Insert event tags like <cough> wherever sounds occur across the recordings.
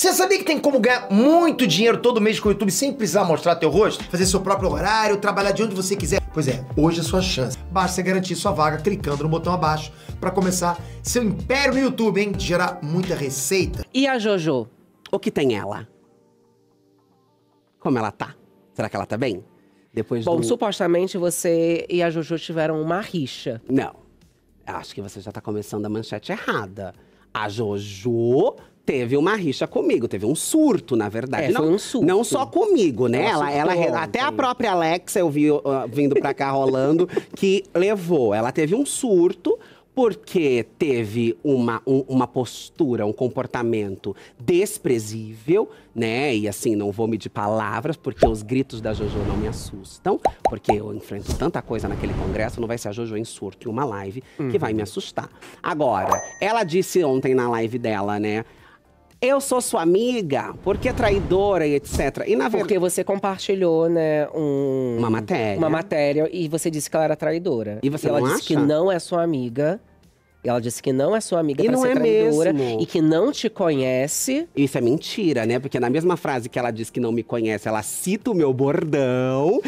Você sabia que tem como ganhar muito dinheiro todo mês com o YouTube sem precisar mostrar teu rosto? Fazer seu próprio horário, trabalhar de onde você quiser. Pois é, hoje é a sua chance. Basta garantir sua vaga clicando no botão abaixo para começar seu império no YouTube, hein? Gerar muita receita. E a Jojo? O que tem ela? Como ela tá? Será que ela tá bem? Depois Bom, do... supostamente você e a Jojo tiveram uma rixa. Não. Acho que você já tá começando a manchete errada. A Jojo teve uma rixa comigo, teve um surto, na verdade. É, não, foi um surto. Não só comigo, né? Ela, ela, ela até a própria Alexa, eu vi uh, vindo pra cá rolando, <laughs> que levou. Ela teve um surto porque teve uma, um, uma postura, um comportamento desprezível, né? E assim, não vou medir palavras, porque os gritos da Jojo não me assustam, porque eu enfrento tanta coisa naquele congresso, não vai ser a Jojo em surto e uma live uhum. que vai me assustar. Agora, ela disse ontem na live dela, né? eu sou sua amiga, porque é traidora e etc. E na verdade... Porque você compartilhou, né, um... Uma matéria. Uma matéria, e você disse que ela era traidora. E você e ela disse acha? que não é sua amiga. Ela disse que não é sua amiga e pra não ser é traidora mesmo. e que não te conhece. Isso é mentira, né? Porque na mesma frase que ela diz que não me conhece, ela cita o meu bordão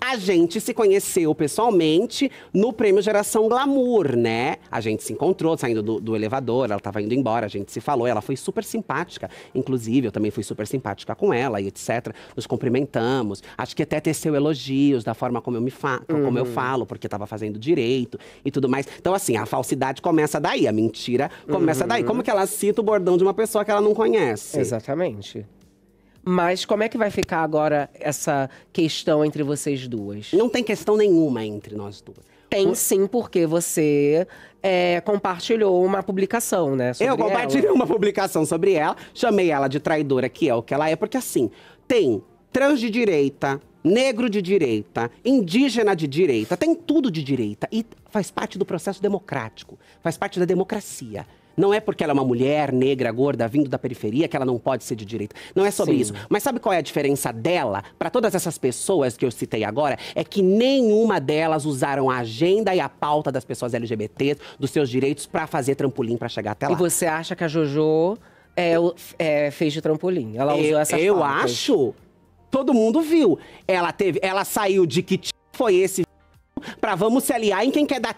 a gente se conheceu pessoalmente no Prêmio Geração Glamour, né? A gente se encontrou saindo do, do elevador, ela estava indo embora, a gente se falou, ela foi super simpática. Inclusive, eu também fui super simpática com ela e etc. Nos cumprimentamos. Acho que até teceu elogios da forma como eu me fa uhum. como eu uhum. falo, porque estava fazendo direito e tudo mais. Então, assim, a falsidade começa daí, a mentira começa uhum. daí. Como uhum. que ela cita o bordão de uma pessoa que ela não conhece? Exatamente. Mas como é que vai ficar agora essa questão entre vocês duas? Não tem questão nenhuma entre nós duas. Tem sim, porque você é, compartilhou uma publicação, né? eu compartilhei ela. uma publicação sobre ela, chamei ela de traidora, que é o que ela é, porque assim, tem trans de direita, negro de direita, indígena de direita, tem tudo de direita. E faz parte do processo democrático, faz parte da democracia. Não é porque ela é uma mulher negra, gorda, vindo da periferia, que ela não pode ser de direita. Não é sobre Sim. isso. Mas sabe qual é a diferença dela para todas essas pessoas que eu citei agora? É que nenhuma delas usaram a agenda e a pauta das pessoas LGBTs, dos seus direitos, para fazer trampolim para chegar até lá. E você acha que a JoJo é, é, fez de trampolim? Ela usou essa essa Eu acho. Todo mundo viu. Ela teve, ela saiu de que tipo foi esse para vamos se aliar em quem quer dar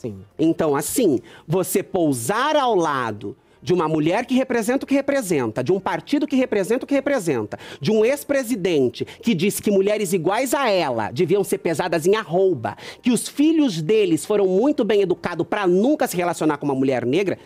Sim. Então, assim, você pousar ao lado de uma mulher que representa o que representa, de um partido que representa o que representa, de um ex-presidente que disse que mulheres iguais a ela deviam ser pesadas em arroba, que os filhos deles foram muito bem educados para nunca se relacionar com uma mulher negra.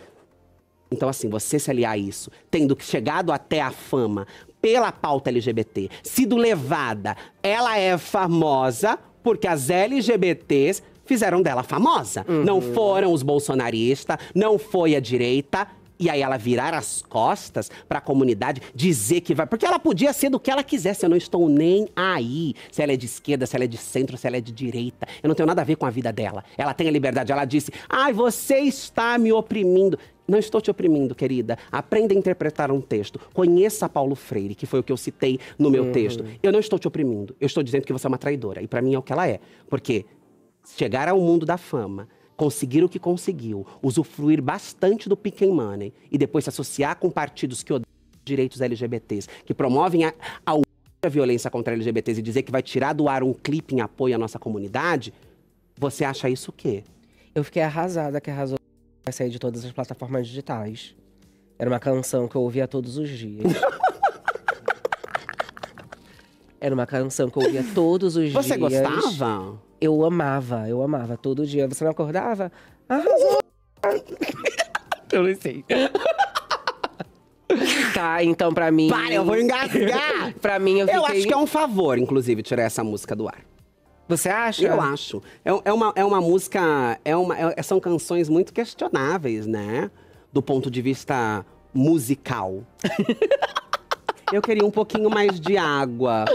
Então, assim, você se aliar a isso, tendo chegado até a fama pela pauta LGBT, sido levada, ela é famosa porque as LGBTs fizeram dela famosa. Uhum. Não foram os bolsonaristas, não foi a direita, e aí ela virar as costas para a comunidade dizer que vai, porque ela podia ser do que ela quisesse, eu não estou nem aí. Se ela é de esquerda, se ela é de centro, se ela é de direita, eu não tenho nada a ver com a vida dela. Ela tem a liberdade, ela disse: "Ai, você está me oprimindo". Não estou te oprimindo, querida. Aprenda a interpretar um texto. Conheça Paulo Freire, que foi o que eu citei no meu uhum. texto. Eu não estou te oprimindo. Eu estou dizendo que você é uma traidora. E para mim é o que ela é. Porque chegar ao mundo da fama, conseguir o que conseguiu, usufruir bastante do pick and money e depois se associar com partidos que odeiam direitos LGBTs, que promovem a, a violência contra LGBTs e dizer que vai tirar do ar um clipe em apoio à nossa comunidade, você acha isso o quê? Eu fiquei arrasada que arrasou vai sair de todas as plataformas digitais. Era uma canção que eu ouvia todos os dias. <laughs> Era uma canção que eu ouvia todos os você dias. Você gostava? eu amava, eu amava todo dia. Você não acordava? Arrasou! eu não sei. Tá, então pra mim. Para, eu vou engasgar! <laughs> pra mim, eu fiquei... Eu acho que é um favor, inclusive, tirar essa música do ar. Você acha? Eu acho. É, é uma, é uma música. É uma, é, são canções muito questionáveis, né? Do ponto de vista musical. <laughs> eu queria um pouquinho mais de água.